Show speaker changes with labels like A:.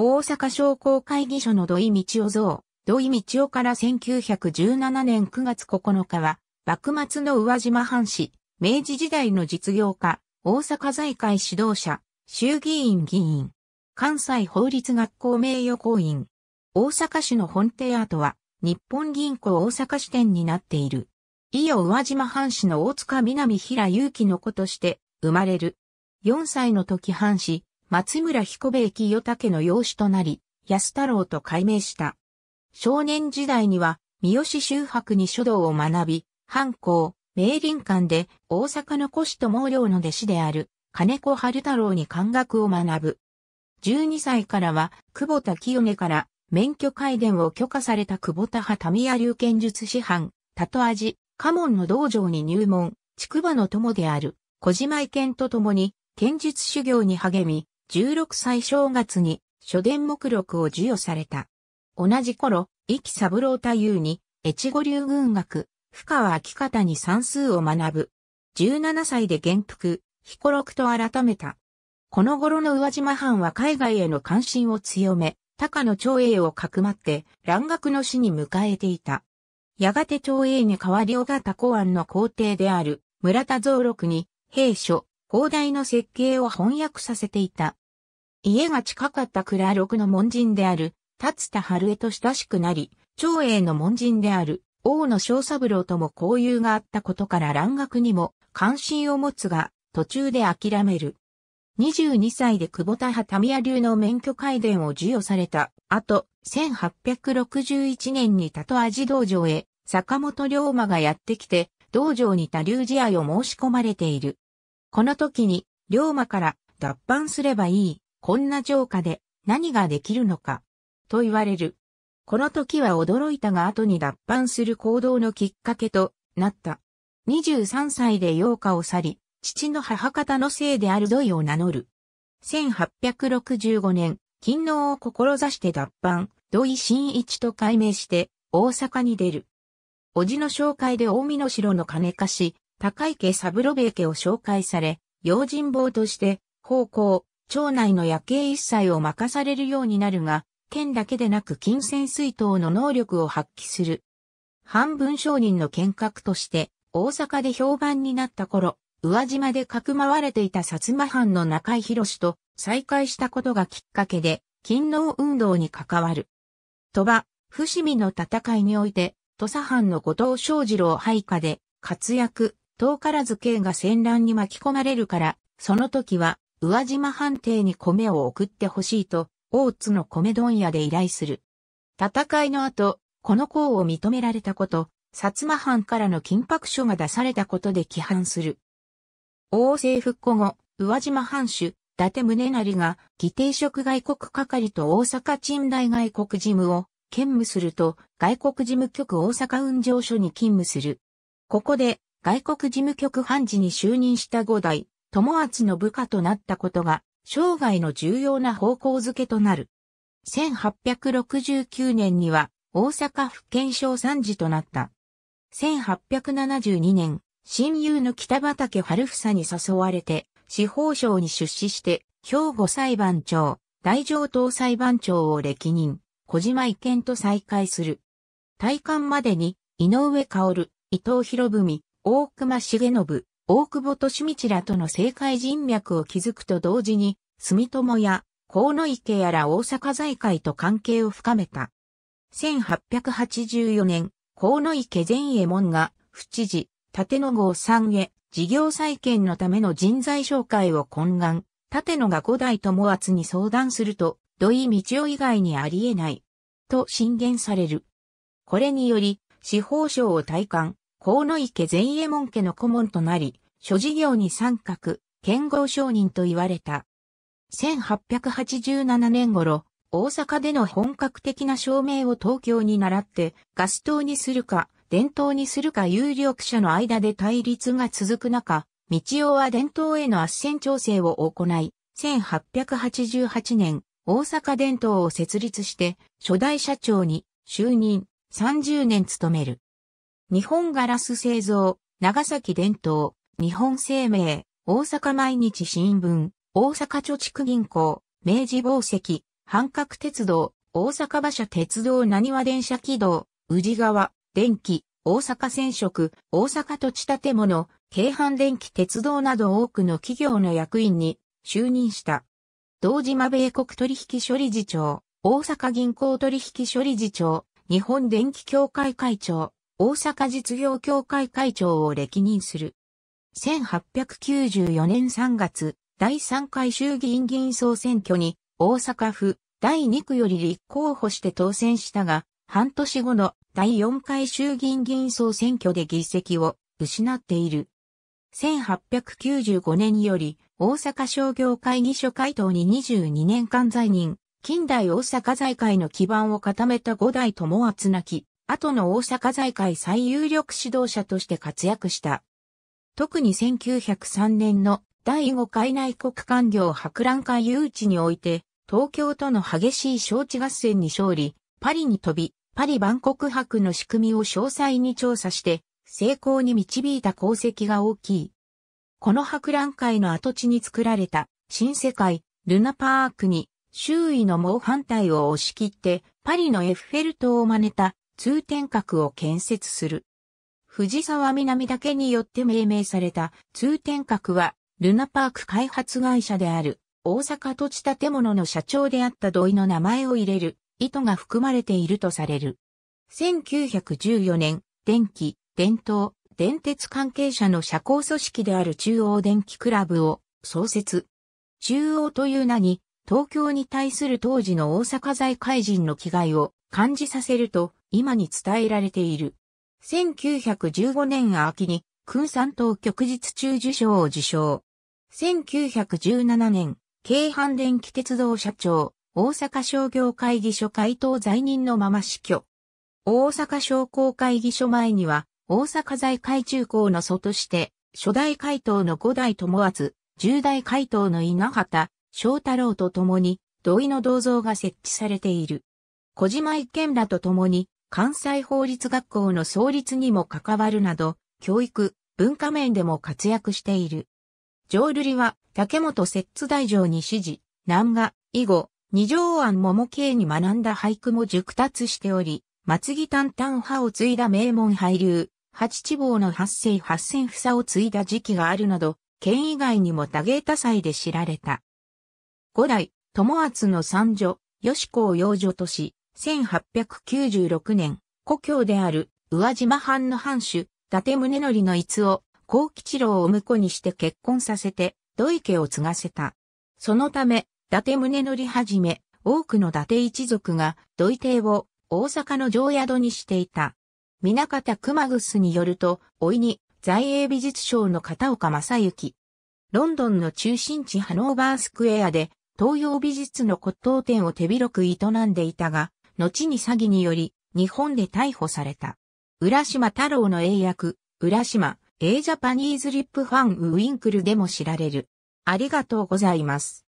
A: 大阪商工会議所の土井道夫像、土井道夫から1917年9月9日は、幕末の宇和島藩士、明治時代の実業家、大阪財界指導者、衆議院議員、関西法律学校名誉公員、大阪市の本邸アートは、日本銀行大阪支店になっている。伊予宇和島藩士の大塚南平祐樹の子として生まれる。4歳の時藩士、松村彦兵衛清武の養子となり、安太郎と改名した。少年時代には、三好周博に書道を学び、藩校、明林館で大阪の古史と毛領の弟子である金子春太郎に漢学を学ぶ。12歳からは、久保田清根から免許改伝を許可された久保田派民谷流剣術師範、たとあじ、家門の道場に入門、筑波の友である小島井健と共に剣術修行に励み、16歳正月に書伝目録を授与された。同じ頃、壱岐三郎太夫に、越後流軍学、深川秋方に算数を学ぶ。17歳で元服、彦六と改めた。この頃の宇和島藩は海外への関心を強め、高野長英をかくまって、蘭学の死に迎えていた。やがて長英に代わり尾形公安の皇帝である、村田蔵六に、兵書、砲台の設計を翻訳させていた。家が近かった蔵六の門人である、立田春江と親しくなり、長英の門人である、大野小三郎とも交友があったことから蘭学にも関心を持つが、途中で諦める。22歳で久保田畑宮流の免許改伝を授与された後、1861年に多と味道場へ、坂本龍馬がやってきて、道場に多流試合を申し込まれている。この時に、龍馬から脱藩すればいい、こんな城下で何ができるのか、と言われる。この時は驚いたが後に脱藩する行動のきっかけとなった。23歳で洋歌を去り、父の母方のせいである土井を名乗る。1865年、勤王を志して脱藩、土井新一と改名して大阪に出る。叔父の紹介で大見の城の金貸し、高池三郎兵衛家を紹介され、用心棒として、奉公、町内の夜景一切を任されるようになるが、県だけでなく金銭水筒の能力を発揮する。半分商人の見学として、大阪で評判になった頃、宇和島でかくまわれていた薩摩藩の中井博と再会したことがきっかけで、勤労運動に関わる。鳥羽、伏見の戦いにおいて、土佐藩の後藤昌二郎配下で活躍、遠からず慶が戦乱に巻き込まれるから、その時は、宇和島藩邸に米を送ってほしいと、大津の米問屋で依頼する。戦いの後、この功を認められたこと、薩摩藩からの緊迫書が出されたことで規範する。王政復古後、宇和島藩主、伊達宗成が、議定職外国係と大阪賃代外国事務を兼務すると、外国事務局大阪運上所に勤務する。ここで、外国事務局判事に就任した五代、友厚の部下となったことが、生涯の重要な方向づけとなる。1869年には、大阪府県省参事となった。1872年、親友の北畠春房に誘われて、司法省に出資して、兵庫裁判長、大上等裁判長を歴任、小島意見と再会する。退官までに、井上薫、伊藤博文、大隈重信、大久保利道らとの政界人脈を築くと同時に、住友や河野池やら大阪財界と関係を深めた。1884年、河野池前衛門が、府知事、立野郷三へ、事業再建のための人材紹介を懇願、立野が五代友厚に相談すると、土井道夫以外にあり得ない、と進言される。これにより、司法省を退官、河野池前衛門家の顧問となり、諸事業に参画、剣豪商人と言われた。1887年頃、大阪での本格的な証明を東京に習って、ガス灯にするか、伝統にするか有力者の間で対立が続く中、道夫は伝統への圧旋調整を行い、1888年、大阪伝統を設立して、初代社長に就任30年務める。日本ガラス製造、長崎伝統、日本生命、大阪毎日新聞、大阪貯蓄銀行、明治宝石、半角鉄道、大阪馬車鉄道何わ電車軌道、宇治川、電気、大阪染色、大阪土地建物、京阪電気鉄道など多くの企業の役員に就任した。堂島米国取引処理事長、大阪銀行取引処理事長、日本電気協会会長、大阪実業協会会長を歴任する。1894年3月、第3回衆議院議員総選挙に大阪府第2区より立候補して当選したが、半年後の第4回衆議院議員総選挙で議席を失っている。1895年より大阪商業会議所会頭に22年間在任、近代大阪財界の基盤を固めた五代友厚なき後の大阪財界最有力指導者として活躍した。特に1903年の第5回内国官業博覧会誘致において、東京との激しい招致合戦に勝利、パリに飛び、パリ万国博の仕組みを詳細に調査して、成功に導いた功績が大きい。この博覧会の跡地に作られた新世界ルナパークに周囲の猛反対を押し切ってパリのエッフェル塔を真似た通天閣を建設する。藤沢南だけによって命名された通天閣は、ルナパーク開発会社である大阪土地建物の社長であった土井の名前を入れる意図が含まれているとされる。1914年、電気、電灯、電鉄関係者の社交組織である中央電気クラブを創設。中央という名に、東京に対する当時の大阪財界人の気概を感じさせると、今に伝えられている。1915年秋に、君山東旭日中受賞を受賞。1917年、京阪電気鉄道社長、大阪商業会議所会頭在任のまま死去。大阪商工会議所前には、大阪財会中高の祖として、初代会頭の五代友厚、十代会頭の稲畑、翔太郎と共に、土井の銅像が設置されている。小島一軒らと共に、関西法律学校の創立にも関わるなど、教育、文化面でも活躍している。浄瑠璃は、竹本摂津大城に指示、南画、以後、二条庵桃系に学んだ俳句も熟達しており、松木丹丹派を継いだ名門俳流、八地坊の八世八千房を継いだ時期があるなど、県以外にも多芸多彩で知られた。五代、友厚の三女、吉子を養女とし、1896年、故郷である宇和島藩の藩主、伊達宗則の逸を、幸吉郎を婿にして結婚させて、土井家を継がせた。そのため、伊達宗則はじめ、多くの伊達一族が土井邸を大阪の城宿にしていた。南方熊楠によると、老いに在英美術賞の片岡正幸。ロンドンの中心地ハノーバースクエアで東洋美術の骨董店を手広く営んでいたが、後に詐欺により日本で逮捕された。浦島太郎の英訳、浦島、A ジャパニーズリップファンウィンクルでも知られる。ありがとうございます。